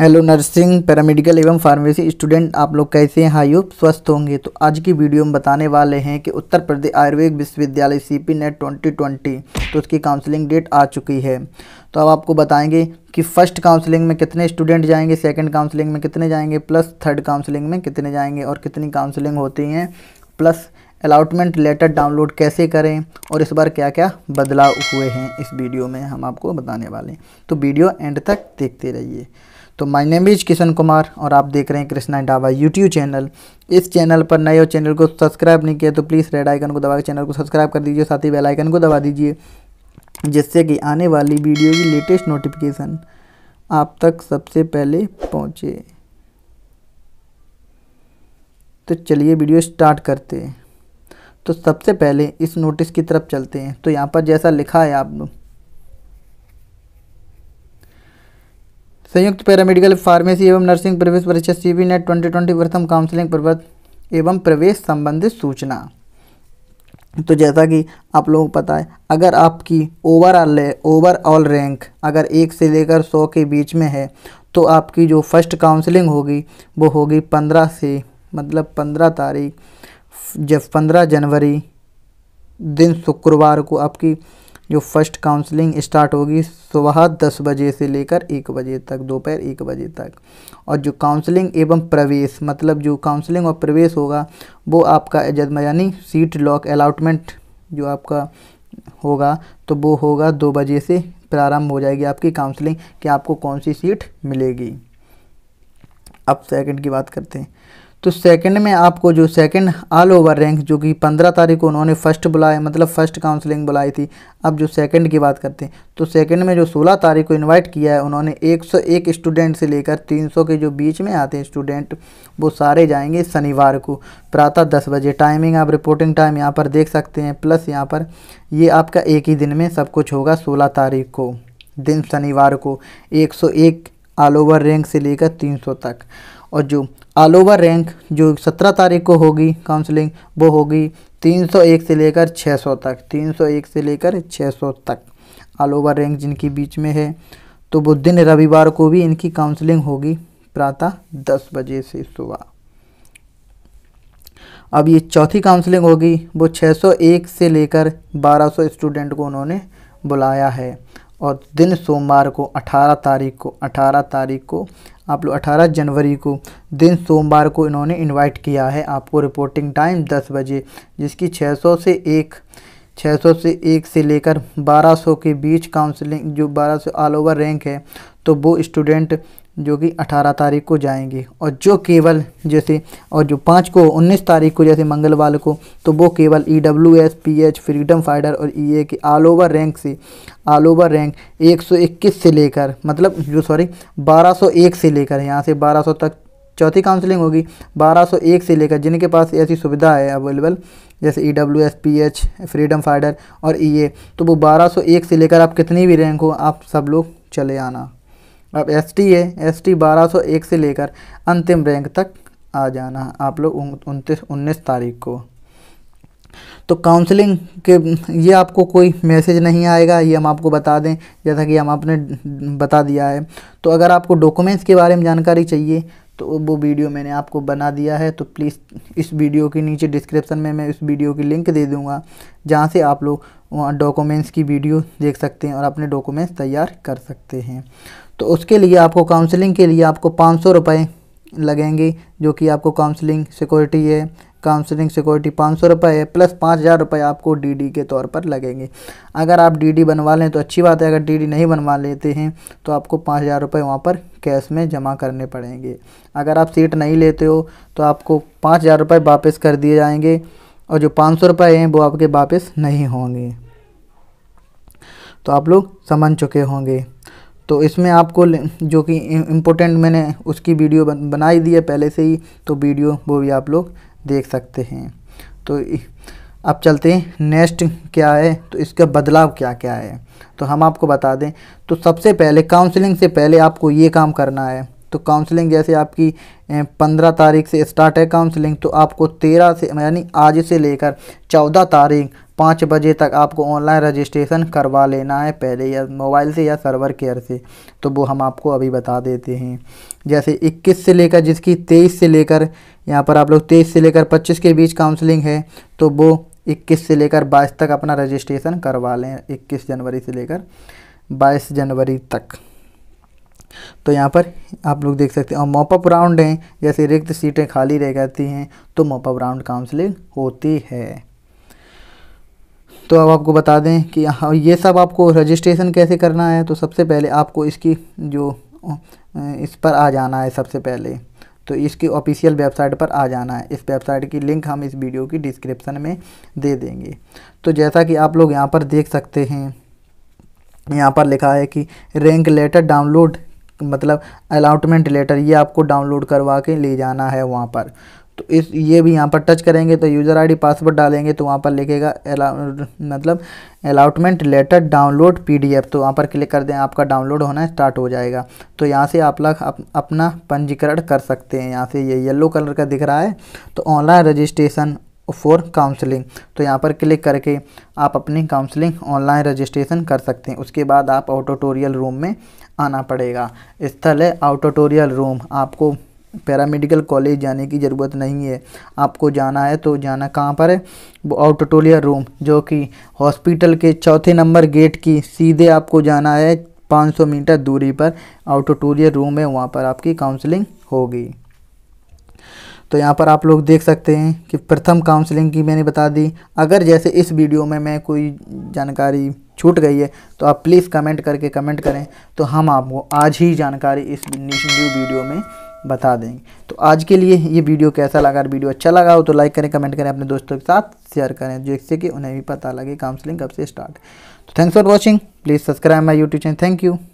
hello nursing paramedical एवं pharmacy student आप लोग कैसे हैं हायुप स्वस्थ होंगे तो आज की वीडियो में बताने वाले हैं कि उत्तर प्रदेश आयुर्वेद विश्वविद्यालय सीपी नेट 2020 तो उसकी काउंसलिंग डेट आ चुकी है तो अब आपको बताएंगे कि फर्स्ट काउंसलिंग में कितने स्टूडेंट जाएंगे सेकेंड काउंसलिंग में कितने जाएंगे प्लस थर्ड काउंसलिंग में कितने जाएंगे और कितनी काउंसलिंग होती हैं प्लस अलाउटमेंट लेटर डाउनलोड कैसे करें और इस बार क्या क्या बदलाव हुए हैं इस वीडियो में हम आपको बताने वाले हैं तो वीडियो एंड तक देखते रहिए तो my name is Kishan Kumar और आप देख रहे हैं कृष्णा डाबा यूट्यूब चैनल इस चैनल पर नए और चैनल को सब्सक्राइब नहीं किया तो प्लीज़ रेड आइकन को दबा के चैनल को सब्सक्राइब कर दीजिए साथ ही बेल आइकन को दबा दीजिए जिससे कि आने वाली वीडियो की लेटेस्ट नोटिफिकेशन आप तक सबसे पहले पहुँचे तो चलिए वीडियो स्टार्ट करते हैं तो सबसे पहले इस नोटिस की तरफ चलते हैं तो यहाँ पर जैसा लिखा है आप लोग संयुक्त पैरामेडिकल फार्मेसी एवं नर्सिंग प्रवेश परीक्षा C B NET twenty twenty प्रथम काउंसलिंग प्रवत एवं प्रवेश संबंधित सूचना तो जैसा कि आप लोगों को पता है अगर आपकी ओवरऑल ओवरऑल रैंक अगर एक से लेकर सौ के बीच में है तो आपकी जो फर्स्ट काउंसलिंग होगी वो होगी पंद्रह से मतलब पंद्रह तारीख जब पंद्रह जनवरी दिन शुक्रवार को आपकी जो फर्स्ट काउंसलिंग स्टार्ट होगी सुबह दस बजे से लेकर एक बजे तक दोपहर एक बजे तक और जो काउंसलिंग एवं प्रवेश मतलब जो काउंसलिंग और प्रवेश होगा वो आपका जदमा यानी सीट लॉक अलाउटमेंट जो आपका होगा तो वो होगा दो बजे से प्रारंभ हो जाएगी आपकी काउंसलिंग कि आपको कौन सी सीट मिलेगी अब सेकंड की बात करते हैं तो सेकंड में आपको जो सेकंड ऑल ओवर रैंक जो कि पंद्रह तारीख को उन्होंने फर्स्ट बुलाया मतलब फर्स्ट काउंसलिंग बुलाई थी अब जो सेकंड की बात करते हैं तो सेकंड में जो सोलह तारीख को इनवाइट किया है उन्होंने एक सौ एक स्टूडेंट से लेकर तीन सौ के जो बीच में आते हैं स्टूडेंट वो सारे जाएंगे शनिवार को प्रातः दस बजे टाइमिंग आप रिपोर्टिंग टाइम यहाँ पर देख सकते हैं प्लस यहाँ पर ये आपका एक ही दिन में सब कुछ होगा सोलह तारीख को दिन शनिवार को एक सौ एक ऑल ओवर रैंक से लेकर तीन सौ तक और जो ऑल ओवर रैंक जो सत्रह तारीख को होगी काउंसलिंग वो होगी तीन सौ एक से लेकर छः सौ तक तीन सौ एक से लेकर छः सौ तक ऑल ओवर रैंक जिनकी बीच में है तो वो दिन रविवार को भी इनकी काउंसलिंग होगी प्रातः दस बजे से सुबह अब ये चौथी काउंसलिंग होगी वो 601 से लेकर 1200 स्टूडेंट को उन्होंने बुलाया है और दिन सोमवार को 18 तारीख को 18 तारीख को आप लोग 18 जनवरी को दिन सोमवार को इन्होंने इनवाइट किया है आपको रिपोर्टिंग टाइम 10 बजे जिसकी 600 से एक 600 से एक से लेकर 1200 के बीच काउंसलिंग जो 1200 ऑल ओवर रैंक है तो वो स्टूडेंट जो कि 18 तारीख को जाएंगे और जो केवल जैसे और जो पाँच को 19 तारीख को जैसे मंगलवार को तो वो केवल E W S P H freedom fighter और ई e ए के ऑल ओवर रैंक से ऑल ओवर रैंक 121 से लेकर मतलब जो सॉरी 1201 से लेकर यहाँ से 1200 तक चौथी काउंसलिंग होगी 1201 से लेकर जिनके पास ऐसी सुविधा है अवेलेबल जैसे E W S P H freedom fighter और ई e ए तो वो बारह से लेकर आप कितनी भी रैंक हो आप सब लोग चले आना अब एस टी है एस टी बारह सौ एक से लेकर अंतिम रैंक तक आ जाना आप लोग उनतीस उन्नीस तारीख को तो काउंसलिंग के ये आपको कोई मैसेज नहीं आएगा ये हम आपको बता दें जैसा कि हम आपने बता दिया है तो अगर आपको डॉक्यूमेंट्स के बारे में जानकारी चाहिए तो वो वीडियो मैंने आपको बना दिया है तो प्लीज़ इस वीडियो के नीचे डिस्क्रिप्शन में मैं इस वीडियो की लिंक दे दूँगा जहाँ से आप लोग वहाँ डॉक्यूमेंट्स की वीडियो देख सकते हैं और अपने डॉक्यूमेंट्स तैयार कर सकते हैं तो उसके लिए आपको काउंसलिंग के लिए आपको पाँच सौ रुपये लगेंगे जो कि आपको काउंसलिंग सिक्योरिटी है काउंसलिंग सिक्योरिटी पाँच सौ रुपये है प्लस पाँच हज़ार रुपये आपको डीडी के तौर पर लगेंगे अगर आप डीडी बनवा लें तो अच्छी बात है अगर डीडी नहीं बनवा लेते हैं तो आपको पाँच हज़ार रुपये वहाँ पर कैश में जमा करने पड़ेंगे अगर आप सीट नहीं लेते हो तो आपको पाँच हज़ार रुपये वापस कर दिए जाएंगे और जो पाँच सौ रुपये हैं वो आपके वापस नहीं होंगे तो आप लोग समझ चुके होंगे तो इसमें आपको जो कि इम्पोर्टेंट मैंने उसकी वीडियो बनाई दी है पहले से ही तो वीडियो वो भी आप लोग देख सकते हैं तो अब चलते हैं नेक्स्ट क्या है तो इसका बदलाव क्या क्या है तो हम आपको बता दें तो सबसे पहले काउंसलिंग से पहले आपको ये काम करना है तो काउंसलिंग जैसे आपकी पंद्रह तारीख से स्टार्ट है काउंसलिंग तो आपको तेरह से यानी आज से लेकर चौदह तारीख पाँच बजे तक आपको ऑनलाइन रजिस्ट्रेशन करवा लेना है पहले या मोबाइल से या सर्वर केयर से तो वो हम आपको अभी बता देते हैं जैसे 21 से लेकर जिसकी 23 से लेकर यहाँ पर आप लोग 23 से लेकर 25 के बीच काउंसलिंग है तो वो 21 से लेकर 22 तक अपना रजिस्ट्रेशन करवा लें 21 जनवरी से लेकर 22 जनवरी तक तो यहाँ पर आप लोग देख सकते हैं और मोपअप राउंड हैं जैसे रिक्त सीटें खाली रह जाती हैं तो मोपअप राउंड काउंसलिंग होती है तो अब आपको बता दें कि ये सब आपको रजिस्ट्रेशन कैसे करना है तो सबसे पहले आपको इसकी जो इस पर आ जाना है सबसे पहले तो इसकी ऑफिशियल वेबसाइट पर आ जाना है इस वेबसाइट की लिंक हम इस वीडियो की डिस्क्रिप्शन में दे देंगे तो जैसा कि आप लोग यहाँ पर देख सकते हैं यहाँ पर लिखा है कि रैंक लेटर डाउनलोड मतलब अलाउटमेंट लेटर ये आपको डाउनलोड करवा के ले जाना है वहाँ पर तो इस ये भी यहाँ पर टच करेंगे तो यूज़र आईडी पासवर्ड डालेंगे तो वहाँ पर लिखेगा अलाउ मतलब अलाउटमेंट लेटर डाउनलोड पीडीएफ तो वहाँ पर क्लिक कर दें आपका डाउनलोड होना स्टार्ट हो जाएगा तो यहाँ से आप लोग अप, अपना पंजीकरण कर सकते हैं यहाँ से ये येलो कलर का दिख रहा है तो ऑनलाइन रजिस्ट्रेशन फॉर काउंसलिंग तो यहाँ पर क्लिक करके आप अपनी काउंसलिंग ऑनलाइन रजिस्ट्रेशन कर सकते हैं उसके बाद आप ऑटोटोरियल रूम में आना पड़ेगा स्थल है ऑटोटोरियल रूम आपको पैरामेडिकल कॉलेज जाने की ज़रूरत नहीं है आपको जाना है तो जाना कहाँ पर है ऑटोटोलिया रूम जो कि हॉस्पिटल के चौथे नंबर गेट की सीधे आपको जाना है 500 मीटर दूरी पर ऑटोटोलिया रूम है वहाँ पर आपकी काउंसलिंग होगी तो यहाँ पर आप लोग देख सकते हैं कि प्रथम काउंसलिंग की मैंने बता दी अगर जैसे इस वीडियो में मैं कोई जानकारी छूट गई है तो आप प्लीज़ कमेंट करके कमेंट करें तो हम आपको आज ही जानकारी इस न्यू वीडियो में बता देंगे तो आज के लिए ये वीडियो कैसा लगा वीडियो अच्छा लगा हो तो लाइक करें कमेंट करें अपने दोस्तों के साथ शेयर करें जिससे कि उन्हें भी पता लगे काउंसलिंग कब से स्टार्ट तो thanks for watching please subscribe my YouTube channel thank you